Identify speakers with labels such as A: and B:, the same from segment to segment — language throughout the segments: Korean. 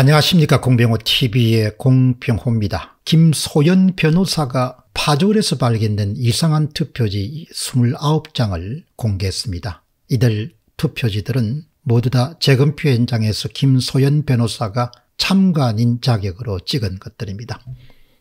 A: 안녕하십니까 공병호TV의 공병호입니다. 김소연 변호사가 파주에서 발견된 이상한 투표지 29장을 공개했습니다. 이들 투표지들은 모두 다 재검표 현장에서 김소연 변호사가 참관인 자격으로 찍은 것들입니다.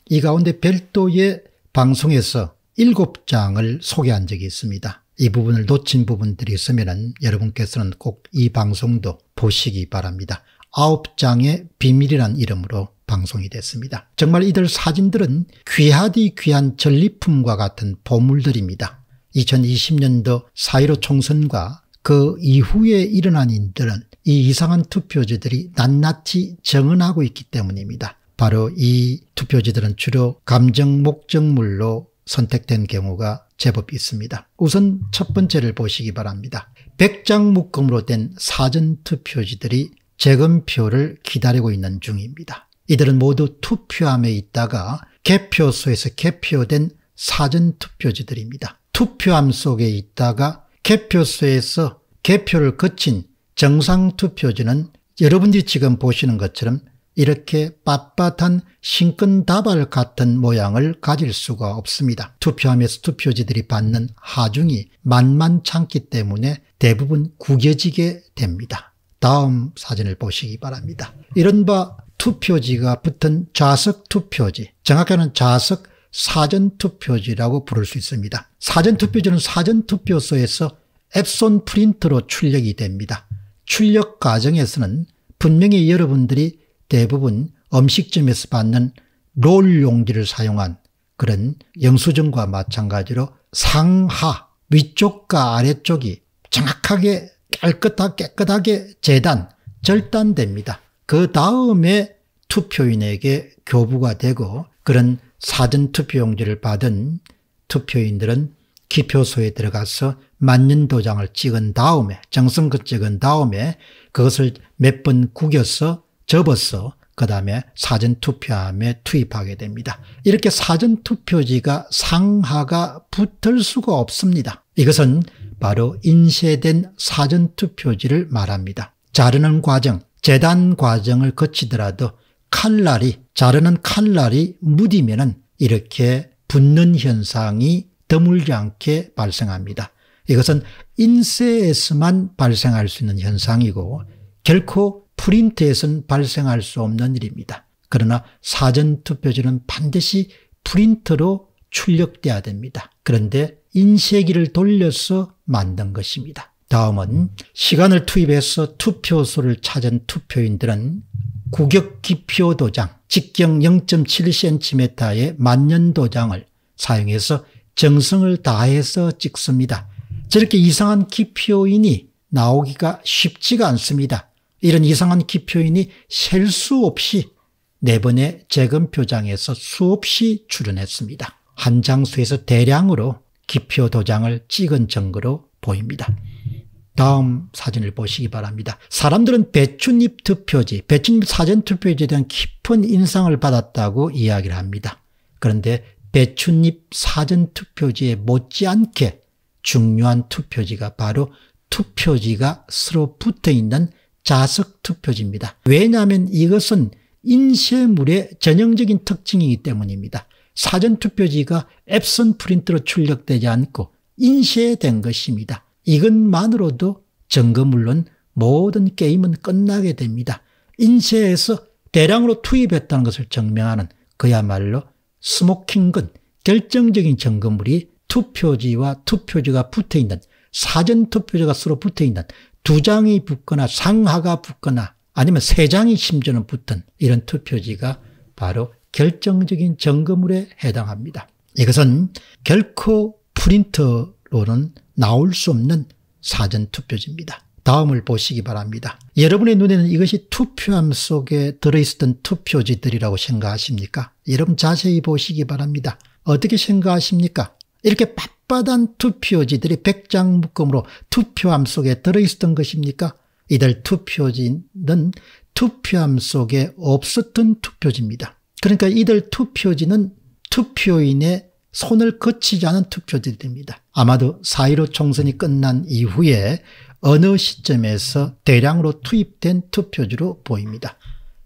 A: 이 가운데 별도의 방송에서 7장을 소개한 적이 있습니다. 이 부분을 놓친 부분들이 있으면 여러분께서는 꼭 이 방송도 보시기 바랍니다. 아홉 장의 비밀이란 이름으로 방송이 됐습니다. 정말 이들 사진들은 귀하디 귀한 전리품과 같은 보물들입니다. 2020년도 4.15 총선과 그 이후에 일어난 인들은이 이상한 투표지들이 낱낱이 정언하고 있기 때문입니다. 바로 이 투표지들은 주로 감정 목적물로 선택된 경우가 제법 있습니다. 우선 첫 번째를 보시기 바랍니다. 백장 묶음으로 된 사전 투표지들이 재검표를 기다리고 있는 중입니다. 이들은 모두 투표함에 있다가 개표소에서 개표된 사전투표지들입니다. 투표함 속에 있다가 개표소에서 개표를 거친 정상투표지는 여러분들이 지금 보시는 것처럼 이렇게 빳빳한 신끈다발 같은 모양을 가질 수가 없습니다. 투표함에서 투표지들이 받는 하중이 만만찮기 때문에 대부분 구겨지게 됩니다. 다음 사진을 보시기 바랍니다. 이른바 투표지가 붙은 좌석 투표지 정확히는 좌석 사전투표지라고 부를 수 있습니다. 사전투표지는 사전투표소에서 앱손 프린트로 출력이 됩니다. 출력 과정에서는 분명히 여러분들이 대부분 음식점에서 받는 롤 용지를 사용한 그런 영수증과 마찬가지로 상하 위쪽과 아래쪽이 정확하게 깨끗하, 깨끗하게 재단, 절단됩니다. 그 다음에 투표인에게 교부가 되고 그런 사전 투표용지를 받은 투표인들은 기표소에 들어가서 만년 도장을 찍은 다음에 정성껏 찍은 다음에 그것을 몇 번 구겨서 접어서 그 다음에 사전투표함에 투입하게 됩니다. 이렇게 사전투표지가 상하가 붙을 수가 없습니다. 이것은 바로 인쇄된 사전투표지를 말합니다. 자르는 과정, 재단 과정을 거치더라도 칼날이 자르는 칼날이 무디면은 이렇게 붙는 현상이 드물지 않게 발생합니다. 이것은 인쇄에서만 발생할 수 있는 현상이고 결코 프린트에서는 발생할 수 없는 일입니다. 그러나 사전투표지는 반드시 프린트로 출력돼야 됩니다. 그런데 인쇄기를 돌려서 만든 것입니다. 다음은 시간을 투입해서 투표소를 찾은 투표인들은 구격기표 도장, 직경 0.7cm의 만년 도장을 사용해서 정성을 다해서 찍습니다. 저렇게 이상한 기표인이 나오기가 쉽지가 않습니다. 이런 이상한 기표인이 셀 수 없이 네 번의 재검표장에서 수없이 출연했습니다. 한 장소에서 대량으로 기표 도장을 찍은 증거로 보입니다. 다음 사진을 보시기 바랍니다. 사람들은 배춧잎 투표지, 배춧잎 사전 투표지에 대한 깊은 인상을 받았다고 이야기를 합니다. 그런데 배춧잎 사전 투표지에 못지않게 중요한 투표지가 바로 투표지가 서로 붙어 있는 자석 투표지입니다. 왜냐하면 이것은 인쇄물의 전형적인 특징이기 때문입니다. 사전투표지가 앱선 프린트로 출력되지 않고 인쇄된 것입니다. 이것만으로도 점거 물론 모든 게임은 끝나게 됩니다. 인쇄해서 대량으로 투입했다는 것을 증명하는 그야말로 스모킹건 결정적인 점검물이 투표지와 투표지가 붙어있는 사전투표지가 서로 붙어있는 두 장이 붙거나 상하가 붙거나 아니면 세 장이 심지어는 붙은 이런 투표지가 바로 결정적인 점검물에 해당합니다. 이것은 결코 프린터로는 나올 수 없는 사전투표지입니다. 다음을 보시기 바랍니다. 여러분의 눈에는 이것이 투표함 속에 들어있었던 투표지들이라고 생각하십니까? 여러분 자세히 보시기 바랍니다. 어떻게 생각하십니까? 이렇게 빳빳한 투표지들이 백장 묶음으로 투표함 속에 들어있었던 것입니까? 이들 투표지는 투표함 속에 없었던 투표지입니다. 그러니까 이들 투표지는 투표인의 손을 거치지 않은 투표지들입니다. 아마도 4.15 총선이 끝난 이후에 어느 시점에서 대량으로 투입된 투표지로 보입니다.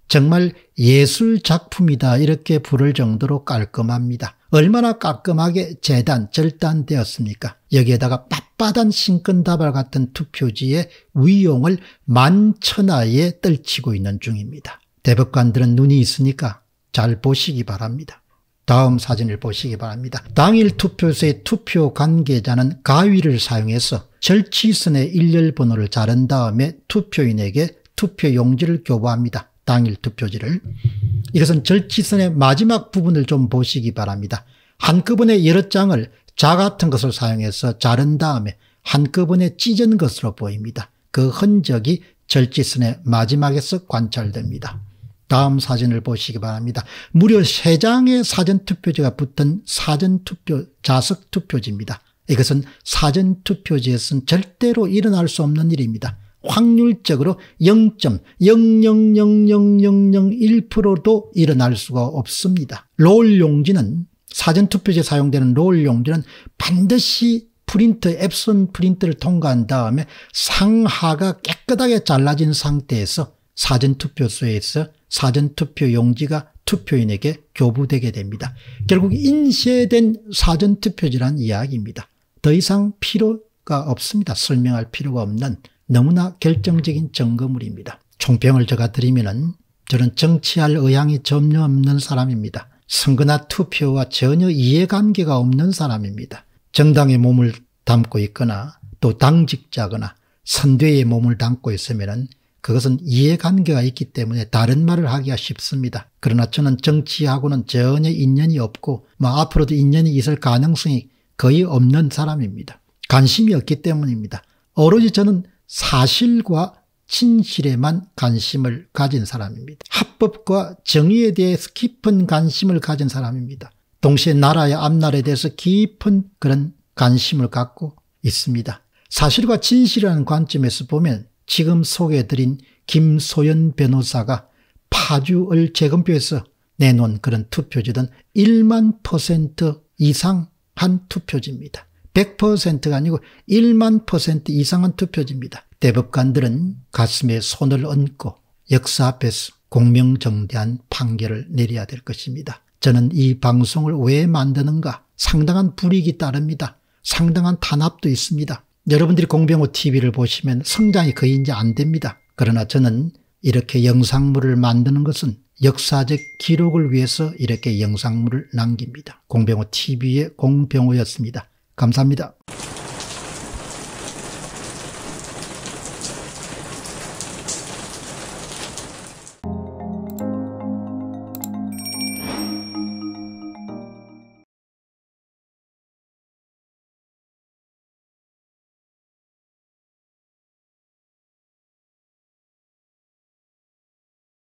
A: 정말 예술 작품이다 이렇게 부를 정도로 깔끔합니다. 얼마나 깔끔하게 재단, 절단되었습니까? 여기에다가 빳빳한 신근다발 같은 투표지의 위용을 만천하에 떨치고 있는 중입니다. 대법관들은 눈이 있으니까 잘 보시기 바랍니다. 다음 사진을 보시기 바랍니다. 당일 투표소의 투표 관계자는 가위를 사용해서 절취선의 일렬 번호를 자른 다음에 투표인에게 투표용지를 교부합니다. 당일 투표지를. 이것은 절취선의 마지막 부분을 좀 보시기 바랍니다. 한꺼번에 여러 장을 자 같은 것을 사용해서 자른 다음에 한꺼번에 찢은 것으로 보입니다. 그 흔적이 절지선의 마지막에서 관찰됩니다. 다음 사진을 보시기 바랍니다. 무려 3장의 사전투표지가 붙은 사전투표 자석투표지입니다. 이것은 사전투표지에서는 절대로 일어날 수 없는 일입니다. 확률적으로 0.0000001%도 일어날 수가 없습니다. 롤 용지는 사전투표지에 사용되는 롤 용지는 반드시 프린트 앱손 프린트를 통과한 다음에 상하가 깨끗하게 잘라진 상태에서 사전투표소에서 사전투표 용지가 투표인에게 교부되게 됩니다. 결국 인쇄된 사전투표지란 이야기입니다. 더 이상 필요가 없습니다. 설명할 필요가 없는 너무나 결정적인 점검물입니다. 총평을 제가 드리면은 저는 정치할 의향이 전혀 없는 사람입니다. 선거나 투표와 전혀 이해관계가 없는 사람입니다. 정당의 몸을 담고 있거나 또 당직자거나 선대의 몸을 담고 있으면 그것은 이해관계가 있기 때문에 다른 말을 하기가 쉽습니다. 그러나 저는 정치하고는 전혀 인연이 없고 뭐 앞으로도 인연이 있을 가능성이 거의 없는 사람입니다. 관심이 없기 때문입니다. 오로지 저는 사실과 진실에만 관심을 가진 사람입니다. 합법과 정의에 대해서 깊은 관심을 가진 사람입니다. 동시에 나라의 앞날에 대해서 깊은 그런 관심을 갖고 있습니다. 사실과 진실이라는 관점에서 보면 지금 소개해드린 김소연 변호사가 파주을 재검표에서 내놓은 그런 투표지는 1만 퍼센트 이상 한 투표지입니다. 100%가 아니고 1만 퍼센트 이상한 투표지입니다. 대법관들은 가슴에 손을 얹고 역사 앞에서 공명정대한 판결을 내려야 될 것입니다. 저는 이 방송을 왜 만드는가 상당한 불이익이 따릅니다. 상당한 탄압도 있습니다. 여러분들이 공병호 TV를 보시면 성장이 거의 이제 안 됩니다. 그러나 저는 이렇게 영상물을 만드는 것은 역사적 기록을 위해서 이렇게 영상물을 남깁니다. 공병호 TV의 공병호였습니다. 감사합니다.